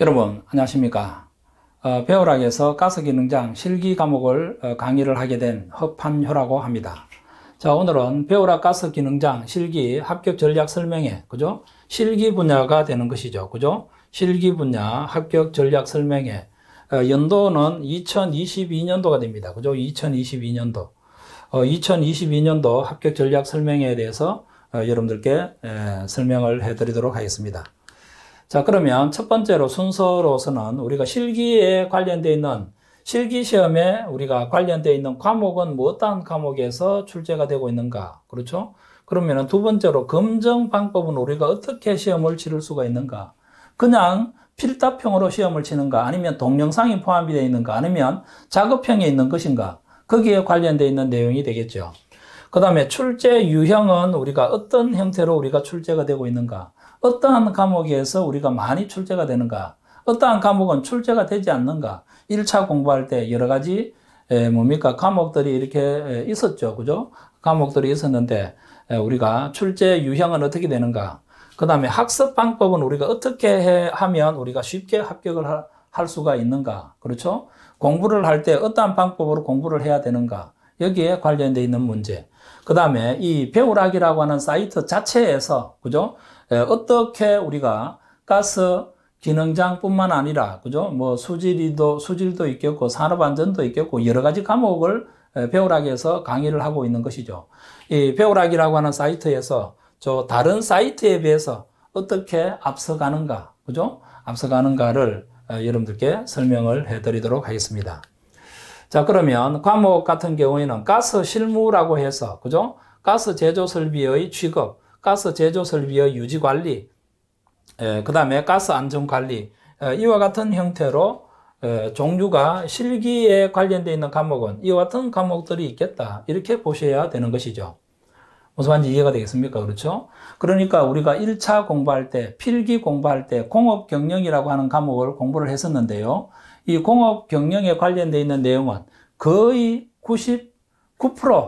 여러분 안녕하십니까 어, 배우락에서 가스기능장 실기 과목을 어, 강의를 하게 된 허판효라고 합니다 자 오늘은 배우락 가스기능장 실기 합격 전략 설명회 그죠 실기 분야가 되는 것이죠 그죠 실기 분야 합격 전략 설명회 어, 연도는 2022년도가 됩니다 그죠 2022년도 2022년도 어, 합격 전략 설명회에 대해서 어, 여러분들께 에, 설명을 해드리도록 하겠습니다 자, 그러면 첫 번째로 순서로서는 우리가 실기에 관련되어 있는 실기 시험에 우리가 관련되어 있는 과목은 무엇한 과목에서 출제가 되고 있는가? 그렇죠? 그러면 두 번째로 검정 방법은 우리가 어떻게 시험을 치를 수가 있는가? 그냥 필답형으로 시험을 치는가? 아니면 동영상이 포함이 되어 있는가? 아니면 작업형에 있는 것인가? 거기에 관련되어 있는 내용이 되겠죠. 그 다음에 출제 유형은 우리가 어떤 형태로 우리가 출제가 되고 있는가? 어떠한 과목에서 우리가 많이 출제가 되는가? 어떠한 과목은 출제가 되지 않는가? 1차 공부할 때 여러 가지 에, 뭡니까? 과목들이 이렇게 있었죠. 그죠? 과목들이 있었는데 에, 우리가 출제 유형은 어떻게 되는가? 그다음에 학습 방법은 우리가 어떻게 해, 하면 우리가 쉽게 합격을 하, 할 수가 있는가? 그렇죠? 공부를 할 때 어떠한 방법으로 공부를 해야 되는가? 여기에 관련되어 있는 문제. 그다음에 이 배우락이라고 하는 사이트 자체에서 그죠? 어떻게 우리가 가스 기능장뿐만 아니라 그죠? 뭐 수질이도 수질도 있겠고 산업 안전도 있겠고 여러 가지 과목을 배우락에서 강의를 하고 있는 것이죠. 이 배우락이라고 하는 사이트에서 저 다른 사이트에 비해서 어떻게 앞서가는가, 그죠? 앞서가는가를 여러분들께 설명을 해드리도록 하겠습니다. 자, 그러면 과목 같은 경우에는 가스 실무라고 해서, 그죠? 가스 제조 설비의 취급, 가스 제조 설비의 유지 관리, 그 다음에 가스 안전 관리, 이와 같은 형태로 종류가 실기에 관련되어 있는 과목은 이와 같은 과목들이 있겠다. 이렇게 보셔야 되는 것이죠. 무슨 말인지 이해가 되겠습니까? 그렇죠? 그러니까 우리가 1차 공부할 때, 필기 공부할 때 공업 경영이라고 하는 과목을 공부를 했었는데요. 이 공업 경영에 관련되어 있는 내용은 거의 99%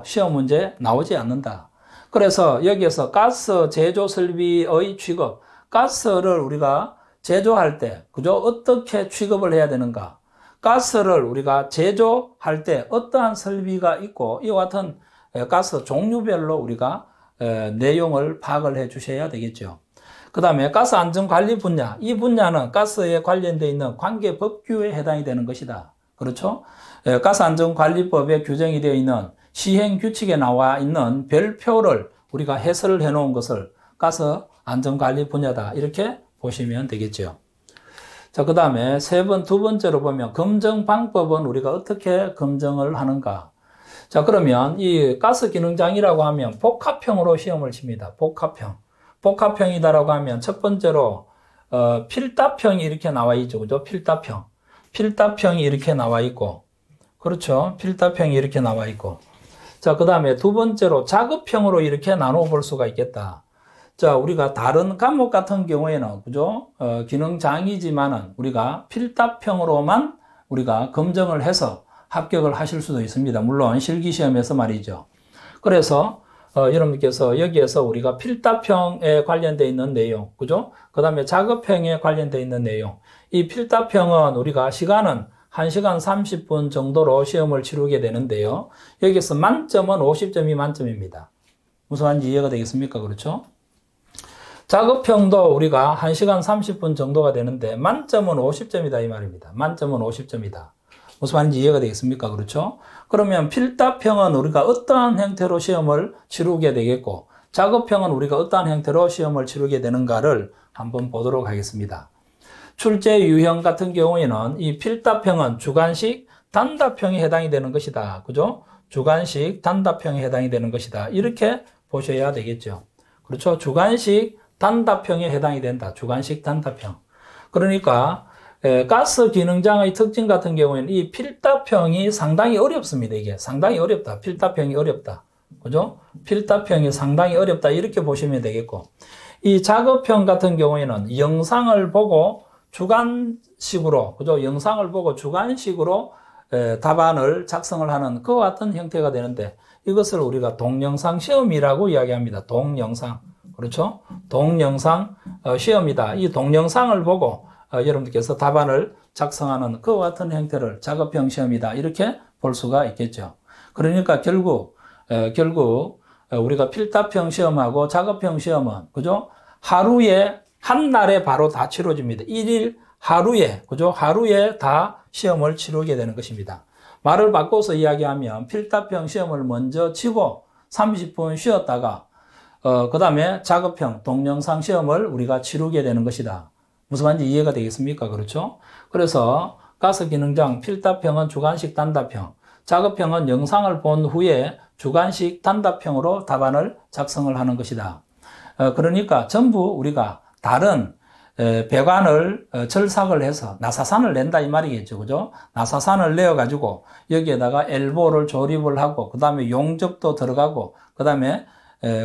시험 문제 나오지 않는다. 그래서 여기에서 가스 제조 설비의 취급, 가스를 우리가 제조할 때, 그죠? 어떻게 취급을 해야 되는가? 가스를 우리가 제조할 때 어떠한 설비가 있고, 이와 같은 가스 종류별로 우리가 내용을 파악을 해 주셔야 되겠죠. 그 다음에 가스 안전 관리 분야. 이 분야는 가스에 관련되어 있는 관계 법규에 해당이 되는 것이다. 그렇죠? 가스 안전 관리법에 규정이 되어 있는 시행 규칙에 나와 있는 별표를 우리가 해설을 해 놓은 것을 가서 안전관리 분야다 이렇게 보시면 되겠죠. 자, 그 다음에 세 번, 두 번째로 보면 검증 방법은 우리가 어떻게 검증을 하는가. 자, 그러면 이 가스 기능장이라고 하면 복합형으로 시험을 칩니다. 복합형. 복합형이다라고 하면 첫 번째로, 어, 필답형이 이렇게 나와 있죠. 그죠? 필답형. 필답형이 이렇게 나와 있고, 그렇죠? 필답형이 이렇게 나와 있고, 자, 그 다음에 두 번째로 작업형으로 이렇게 나눠 볼 수가 있겠다. 자, 우리가 다른 과목 같은 경우에는, 그죠? 어, 기능장이지만은 우리가 필답형으로만 우리가 검정을 해서 합격을 하실 수도 있습니다. 물론 실기시험에서 말이죠. 그래서 어, 여러분께서 여기에서 우리가 필답형에 관련되어 있는 내용, 그죠? 그 다음에 작업형에 관련되어 있는 내용. 이 필답형은 우리가 시간은 1시간 30분 정도로 시험을 치르게 되는데요. 여기서 만점은 50점이 만점입니다. 무슨 말인지 이해가 되겠습니까? 그렇죠? 작업형도 우리가 1시간 30분 정도가 되는데 만점은 50점이다 이 말입니다. 만점은 50점이다. 무슨 말인지 이해가 되겠습니까? 그렇죠? 그러면 필답형은 우리가 어떠한 형태로 시험을 치르게 되겠고 작업형은 우리가 어떠한 형태로 시험을 치르게 되는가를 한번 보도록 하겠습니다. 출제 유형 같은 경우에는 이 필답형은 주관식 단답형에 해당이 되는 것이다. 그죠? 주관식 단답형에 해당이 되는 것이다. 이렇게 보셔야 되겠죠. 그렇죠? 주관식 단답형에 해당이 된다. 주관식 단답형. 그러니까 가스 기능장의 특징 같은 경우에는 이 필답형이 상당히 어렵습니다. 이게 상당히 어렵다. 필답형이 어렵다. 그죠? 필답형이 상당히 어렵다. 이렇게 보시면 되겠고 이 작업형 같은 경우에는 영상을 보고 주관식으로 그죠 영상을 보고 주관식으로 답안을 작성을 하는 그와 같은 형태가 되는데 이것을 우리가 동영상 시험이라고 이야기합니다. 동영상 그렇죠? 동영상 어, 시험이다. 이 동영상을 보고 어, 여러분들께서 답안을 작성하는 그와 같은 형태를 작업형 시험이다 이렇게 볼 수가 있겠죠. 그러니까 결국 결국 어, 우리가 필답형 시험하고 작업형 시험은 그죠? 하루에 한 날에 바로 다 치러집니다. 1일 하루에, 그죠? 하루에 다 시험을 치르게 되는 것입니다. 말을 바꿔서 이야기하면 필답형 시험을 먼저 치고 30분 쉬었다가 어, 그 다음에 작업형 동영상 시험을 우리가 치르게 되는 것이다. 무슨 말인지 이해가 되겠습니까? 그렇죠? 그래서 가스기능장 필답형은 주관식 단답형, 작업형은 영상을 본 후에 주관식 단답형으로 답안을 작성을 하는 것이다. 어, 그러니까 전부 우리가 다른 배관을 절삭을 어, 해서 나사산을 낸다 이 말이겠죠. 그죠? 나사산을 내어 가지고 여기에다가 엘보를 조립을 하고 그다음에 용접도 들어가고 그다음에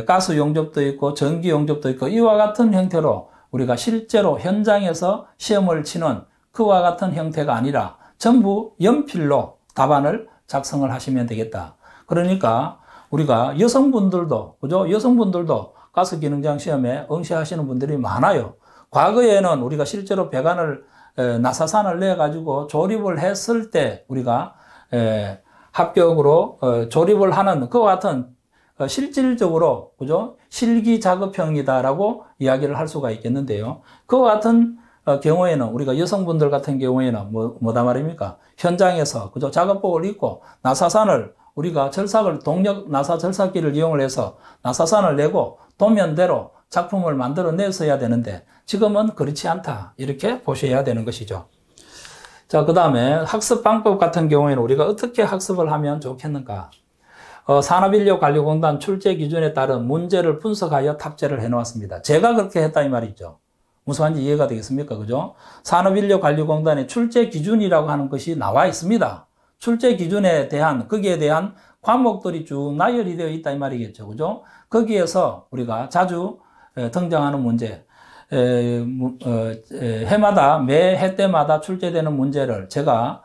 가스 용접도 있고 전기 용접도 있고 이와 같은 형태로 우리가 실제로 현장에서 시험을 치는 그와 같은 형태가 아니라 전부 연필로 답안을 작성을 하시면 되겠다. 그러니까 우리가 여성분들도 그죠? 여성분들도 가스기능장 시험에 응시하시는 분들이 많아요. 과거에는 우리가 실제로 배관을 나사산을 내 가지고 조립을 했을 때 우리가 합격으로 어, 조립을 하는 그와 같은 어, 실질적으로 그죠 실기 작업형이다라고 이야기를 할 수가 있겠는데요. 그와 같은 어, 경우에는 우리가 여성분들 같은 경우에는 뭐 뭐다 말입니까 현장에서 그죠 작업복을 입고 나사산을 우리가 절삭을 동력 나사 절삭기를 이용을 해서 나사산을 내고 도면대로 작품을 만들어내서야 되는데 지금은 그렇지 않다 이렇게 보셔야 되는 것이죠. 자, 그 다음에 학습 방법 같은 경우에는 우리가 어떻게 학습을 하면 좋겠는가? 어, 산업인력관리공단 출제 기준에 따른 문제를 분석하여 탑재를 해놓았습니다. 제가 그렇게 했다 이 말이죠. 무슨 말인지 이해가 되겠습니까? 그죠? 산업인력관리공단의 출제 기준이라고 하는 것이 나와 있습니다. 출제 기준에 대한, 거기에 대한 과목들이 쭉 나열이 되어 있다 이 말이겠죠. 그죠? 거기에서 우리가 자주 등장하는 문제, 어, 해마다 매 해 때마다 출제되는 문제를 제가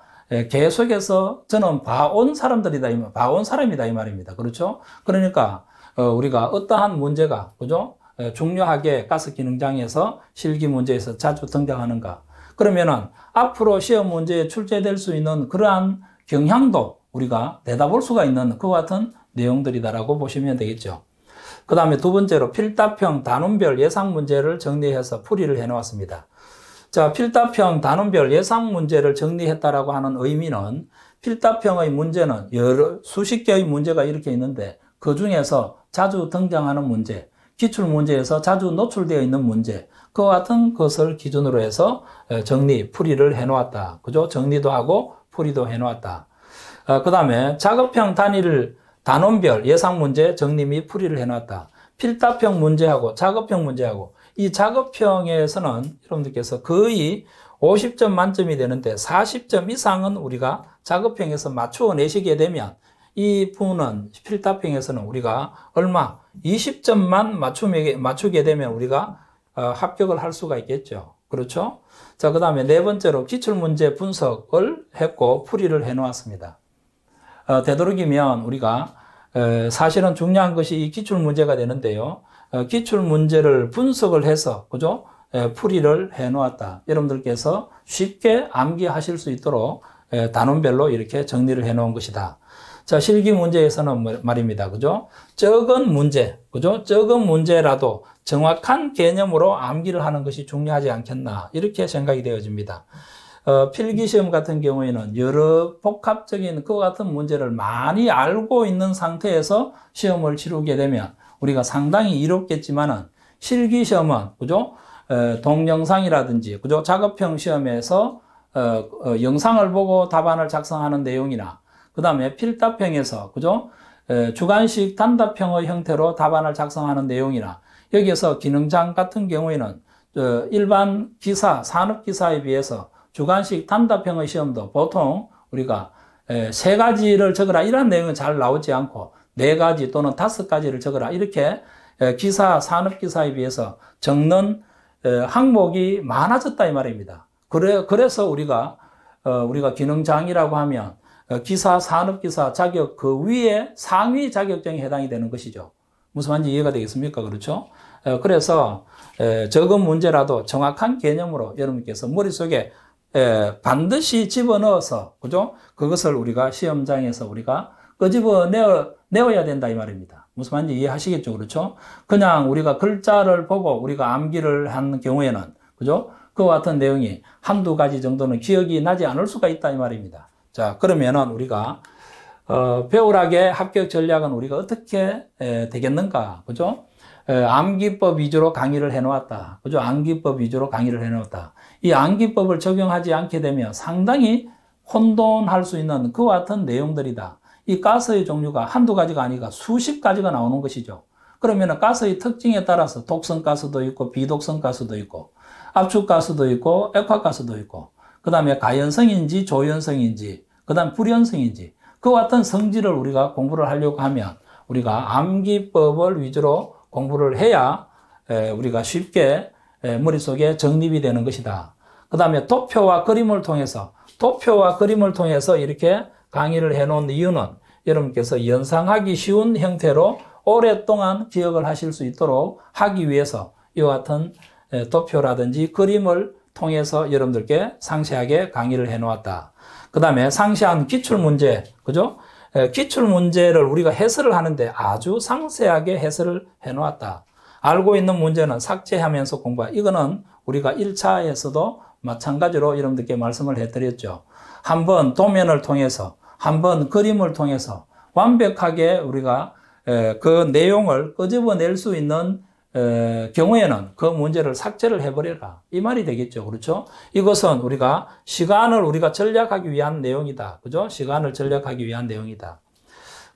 계속해서 저는 봐온 사람들이다, 봐온 사람이다 이 말입니다. 그렇죠? 그러니까 어, 우리가 어떠한 문제가 그죠? 중요하게 가스 기능장에서 실기 문제에서 자주 등장하는가? 그러면은 앞으로 시험 문제에 출제될 수 있는 그러한 경향도 우리가 내다볼 수가 있는 그와 같은 내용들이다라고 보시면 되겠죠. 그 다음에 두 번째로 필답형 단원별 예상 문제를 정리해서 풀이를 해놓았습니다. 자, 필답형 단원별 예상 문제를 정리했다라고 하는 의미는 필답형의 문제는 여러 수십 개의 문제가 이렇게 있는데 그 중에서 자주 등장하는 문제, 기출 문제에서 자주 노출되어 있는 문제, 그와 같은 것을 기준으로 해서 정리, 풀이를 해 놓았다. 그죠? 정리도 하고 풀이도 해 놓았다. 아, 그 다음에 작업형 단위를 단원별 예상 문제 정리 및 풀이를 해놨다. 필답형 문제하고 작업형 문제하고 이 작업형에서는 여러분들께서 거의 50점 만점이 되는데 40점 이상은 우리가 작업형에서 맞추어 내시게 되면 이 부분은 필답형에서는 우리가 얼마 20점만 맞추게, 맞추게 되면 우리가 어, 합격을 할 수가 있겠죠. 그렇죠? 자, 그 다음에 네 번째로 기출문제 분석을 했고 풀이를 해놓았습니다. 어, 되도록이면 우리가 어, 사실은 중요한 것이 이 기출 문제가 되는데요. 어, 기출 문제를 분석을 해서 그죠? 에, 예, 풀이를 해 놓았다. 여러분들께서 쉽게 암기하실 수 있도록 에, 예, 단원별로 이렇게 정리를 해 놓은 것이다. 자, 실기 문제에서는 말입니다. 그죠? 적은 문제, 그죠? 적은 문제라도 정확한 개념으로 암기를 하는 것이 중요하지 않겠나. 이렇게 생각이 되어집니다. 어, 필기시험 같은 경우에는 여러 복합적인 그 같은 문제를 많이 알고 있는 상태에서 시험을 치르게 되면 우리가 상당히 이롭겠지만은 실기시험은, 그죠? 어, 동영상이라든지, 그죠? 작업형 시험에서 어, 어, 영상을 보고 답안을 작성하는 내용이나, 그 다음에 필답형에서, 그죠? 에, 주관식 단답형의 형태로 답안을 작성하는 내용이나, 여기에서 기능장 같은 경우에는 어, 일반 기사, 산업기사에 비해서 주관식 단답형의 시험도 보통 우리가 세 가지를 적어라 이런 내용은 잘 나오지 않고 네 가지 또는 다섯 가지를 적어라 이렇게 기사 산업 기사에 비해서 적는 항목이 많아졌다 이 말입니다. 그래 그래서 우리가 어, 우리가 기능장이라고 하면 어, 기사 산업 기사 자격 그 위에 상위 자격증에 해당이 되는 것이죠. 무슨 말인지 이해가 되겠습니까? 그렇죠? 어, 그래서 적은 문제라도 정확한 개념으로 여러분께서 머릿속에 예, 반드시 집어넣어서 그죠? 그것을 우리가 시험장에서 우리가 끄집어 내어 내어야 된다 이 말입니다. 무슨 말인지 이해하시겠죠, 그렇죠? 그냥 우리가 글자를 보고 우리가 암기를 한 경우에는 그죠? 그와 같은 내용이 한두 가지 정도는 기억이 나지 않을 수가 있다 이 말입니다. 자, 그러면은 우리가 어, 배우락의 합격 전략은 우리가 어떻게 에, 되겠는가, 그죠? 암기법 위주로 강의를 해놓았다. 그죠? 암기법 위주로 강의를 해놓았다. 이 암기법을 적용하지 않게 되면 상당히 혼돈할 수 있는 그와 같은 내용들이다. 이 가스의 종류가 한두 가지가 아니라 수십 가지가 나오는 것이죠. 그러면 가스의 특징에 따라서 독성 가스도 있고 비독성 가스도 있고 압축 가스도 있고 액화 가스도 있고 그 다음에 가연성인지 조연성인지 그 다음 불연성인지 그와 같은 성질을 우리가 공부를 하려고 하면 우리가 암기법을 위주로 공부를 해야 우리가 쉽게 머릿속에 정립이 되는 것이다. 그 다음에 도표와 그림을 통해서, 도표와 그림을 통해서 이렇게 강의를 해놓은 이유는 여러분께서 연상하기 쉬운 형태로 오랫동안 기억을 하실 수 있도록 하기 위해서 이와 같은 도표라든지 그림을 통해서 여러분들께 상세하게 강의를 해놓았다. 그 다음에 상세한 기출문제, 그죠? 기출 문제를 우리가 해설을 하는데 아주 상세하게 해설을 해 놓았다. 알고 있는 문제는 삭제하면서 공부. 이거는 우리가 1차에서도 마찬가지로 여러분들께 말씀을 해드렸죠. 한번 도면을 통해서, 한번 그림을 통해서 완벽하게 우리가 그 내용을 끄집어낼 수 있는 경우에는 그 문제를 삭제를 해버려라. 이 말이 되겠죠. 그렇죠? 이것은 우리가 시간을 우리가 전략하기 위한 내용이다. 그죠? 시간을 전략하기 위한 내용이다.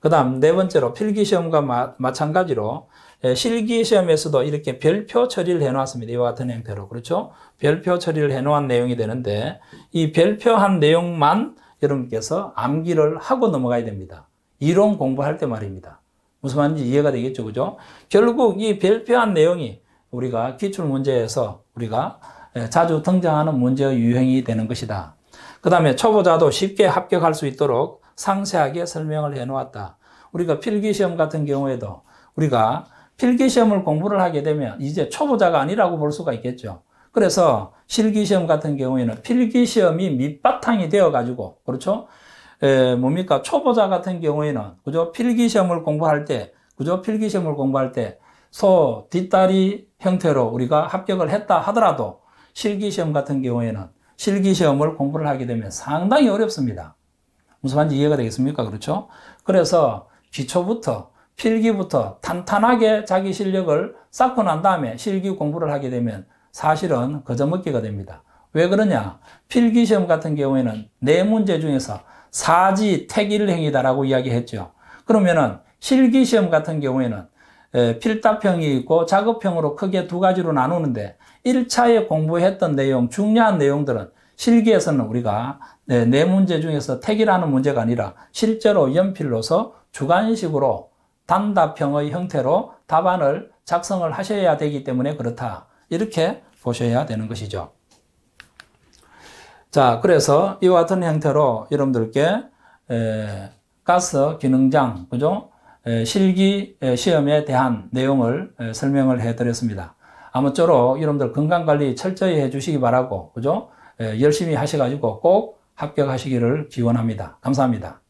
그 다음 네 번째로 필기시험과 마, 마찬가지로 실기시험에서도 이렇게 별표 처리를 해놓았습니다. 이와 같은 형태로. 그렇죠? 별표 처리를 해놓은 내용이 되는데 이 별표한 내용만 여러분께서 암기를 하고 넘어가야 됩니다. 이론 공부할 때 말입니다. 무슨 말인지 이해가 되겠죠. 그죠? 결국 이 별표한 내용이 우리가 기출 문제에서 우리가 예, 자주 등장하는 문제의 유형이 되는 것이다. 그 다음에 초보자도 쉽게 합격할 수 있도록 상세하게 설명을 해 놓았다. 우리가 필기시험 같은 경우에도 우리가 필기시험을 공부를 하게 되면 이제 초보자가 아니라고 볼 수가 있겠죠. 그래서 실기시험 같은 경우에는 필기시험이 밑바탕이 되어가지고, 그렇죠? 에, 뭡니까? 초보자 같은 경우에는, 그죠? 필기시험을 공부할 때, 그죠? 필기시험을 공부할 때, 소, 뒷다리 형태로 우리가 합격을 했다 하더라도, 실기시험 같은 경우에는, 실기시험을 공부를 하게 되면 상당히 어렵습니다. 무슨 말인지 이해가 되겠습니까? 그렇죠? 그래서 기초부터, 필기부터 탄탄하게 자기 실력을 쌓고 난 다음에 실기 공부를 하게 되면 사실은 거저먹기가 됩니다. 왜 그러냐? 필기시험 같은 경우에는 네 문제 중에서 사지 태기를 행위다라고 이야기했죠. 그러면은 실기 시험 같은 경우에는 필답형이 있고 작업형으로 크게 두 가지로 나누는데 1차에 공부했던 내용, 중요한 내용들은 실기에서는 우리가 네, 네 문제 중에서 택이라는 문제가 아니라 실제로 연필로서 주관식으로 단답형의 형태로 답안을 작성을 하셔야 되기 때문에 그렇다. 이렇게 보셔야 되는 것이죠. 자, 그래서 이와 같은 형태로 여러분들께 에, 가스 기능장, 그죠? 에, 실기 에, 시험에 대한 내용을 에, 설명을 해드렸습니다. 아무쪼록 여러분들 건강관리 철저히 해주시기 바라고, 그죠? 에, 열심히 하셔가지고 꼭 합격하시기를 기원합니다. 감사합니다.